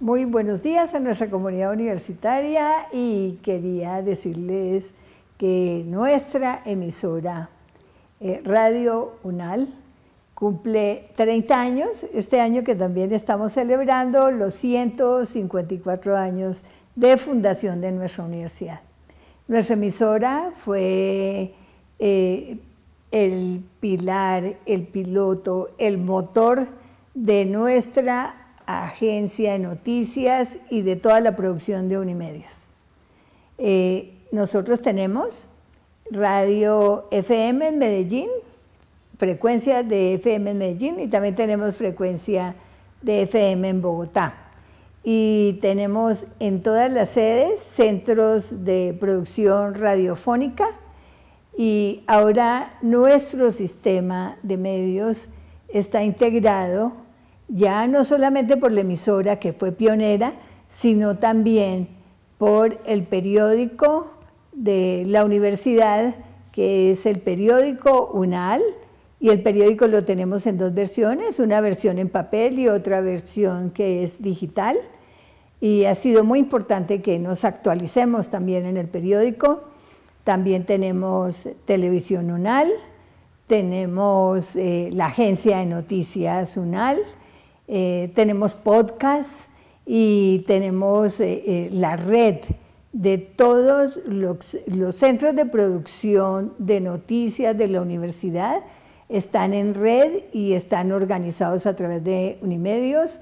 Muy buenos días a nuestra comunidad universitaria y quería decirles que nuestra emisora eh, Radio UNAL cumple 30 años, este año que también estamos celebrando los 154 años de fundación de nuestra universidad. Nuestra emisora fue eh, el pilar, el piloto, el motor de nuestra agencia de noticias y de toda la producción de Unimedios. Eh, nosotros tenemos radio FM en Medellín, frecuencia de FM en Medellín y también tenemos frecuencia de FM en Bogotá. Y tenemos en todas las sedes centros de producción radiofónica y ahora nuestro sistema de medios está integrado ya no solamente por la emisora que fue pionera, sino también por el periódico de la universidad, que es el periódico UNAL, y el periódico lo tenemos en dos versiones, una versión en papel y otra versión que es digital. Y ha sido muy importante que nos actualicemos también en el periódico. También tenemos Televisión UNAL, tenemos eh, la agencia de noticias UNAL, eh, tenemos podcast y tenemos eh, eh, la red de todos los, centros de producción de noticias de la universidad. Están en red y están organizados a través de Unimedios,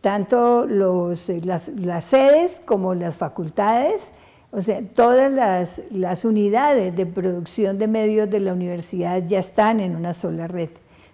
tanto las, sedes como las facultades, o sea, todas las unidades de producción de medios de la universidad ya están en una sola red.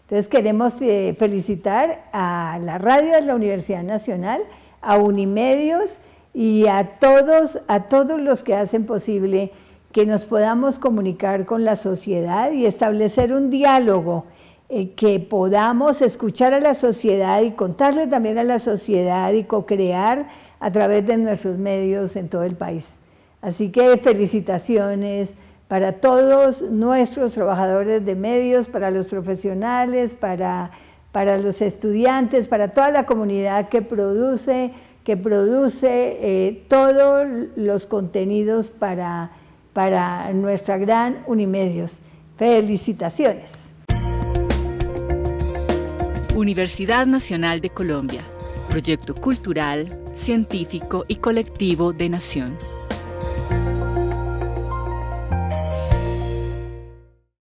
Entonces queremos eh, felicitar a la radio de la Universidad Nacional, a Unimedios y a todos, a todos los que hacen posible que nos podamos comunicar con la sociedad y establecer un diálogo, eh, que podamos escuchar a la sociedad y contarle también a la sociedad y co-crear a través de nuestros medios en todo el país. Así que felicitaciones para todos nuestros trabajadores de medios, para los profesionales, para, los estudiantes, para toda la comunidad que produce, que produce eh, todos los contenidos para, para nuestra gran Unimedios. Felicitaciones. Universidad Nacional de Colombia, proyecto cultural, científico y colectivo de Nación.